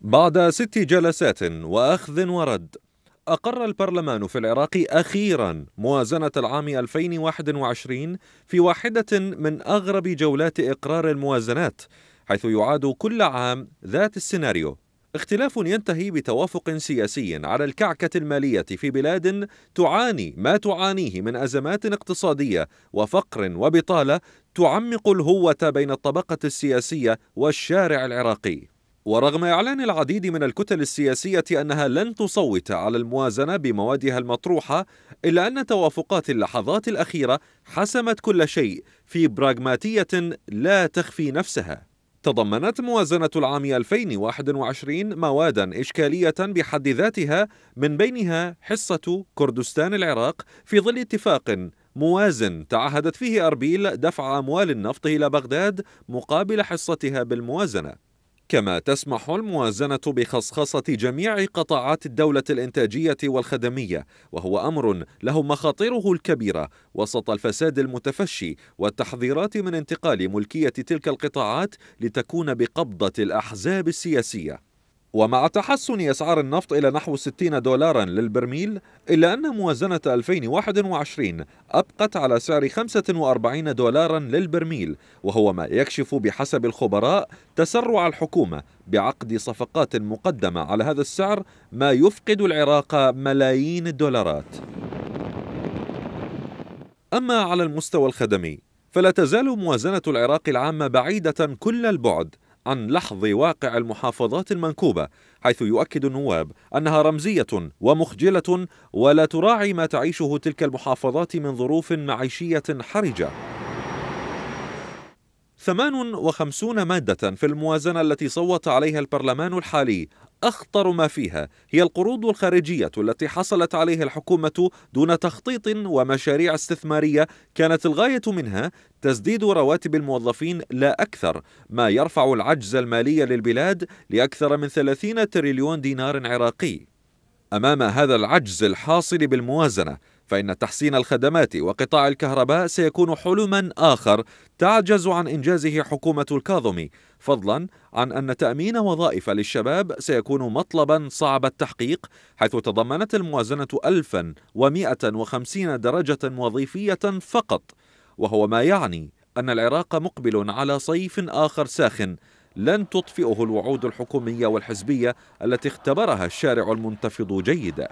بعد ست جلسات وأخذ ورد أقر البرلمان في العراق أخيرا موازنة العام 2021 في واحدة من أغرب جولات إقرار الموازنات حيث يعاد كل عام ذات السيناريو اختلاف ينتهي بتوافق سياسي على الكعكة المالية في بلاد تعاني ما تعانيه من أزمات اقتصادية وفقر وبطالة تعمق الهوة بين الطبقة السياسية والشارع العراقي ورغم إعلان العديد من الكتل السياسية أنها لن تصوت على الموازنة بموادها المطروحة إلا أن توافقات اللحظات الأخيرة حسمت كل شيء في براغماتية لا تخفي نفسها تضمنت موازنة العام 2021 موادا إشكالية بحد ذاتها من بينها حصة كردستان العراق في ظل اتفاق موازن تعهدت فيه أربيل دفع أموال النفط إلى بغداد مقابل حصتها بالموازنة كما تسمح الموازنة بخصخصة جميع قطاعات الدولة الإنتاجية والخدمية وهو أمر له مخاطره الكبيرة وسط الفساد المتفشي والتحذيرات من انتقال ملكية تلك القطاعات لتكون بقبضة الأحزاب السياسية ومع تحسن أسعار النفط إلى نحو 60 دولارا للبرميل إلا أن موازنة 2021 أبقت على سعر 45 دولارا للبرميل وهو ما يكشف بحسب الخبراء تسرع الحكومة بعقد صفقات مقدمة على هذا السعر ما يفقد العراق ملايين الدولارات أما على المستوى الخدمي فلا تزال موازنة العراق العامة بعيدة كل البعد عن لحظ واقع المحافظات المنكوبة حيث يؤكد النواب أنها رمزية ومخجلة ولا تراعي ما تعيشه تلك المحافظات من ظروف معيشية حرجة 58 مادة في الموازنة التي صوت عليها البرلمان الحالي أخطر ما فيها هي القروض الخارجية التي حصلت عليها الحكومة دون تخطيط ومشاريع استثمارية كانت الغاية منها تسديد رواتب الموظفين لا أكثر ما يرفع العجز المالي للبلاد لأكثر من 30 تريليون دينار عراقي امام هذا العجز الحاصل بالموازنه فان تحسين الخدمات وقطاع الكهرباء سيكون حلما اخر تعجز عن انجازه حكومه الكاظمي فضلا عن ان تامين وظائف للشباب سيكون مطلبا صعب التحقيق حيث تضمنت الموازنه 1150 درجه وظيفيه فقط وهو ما يعني ان العراق مقبل على صيف اخر ساخن لن تطفئه الوعود الحكومية والحزبية التي اختبرها الشارع المنتفض جيدا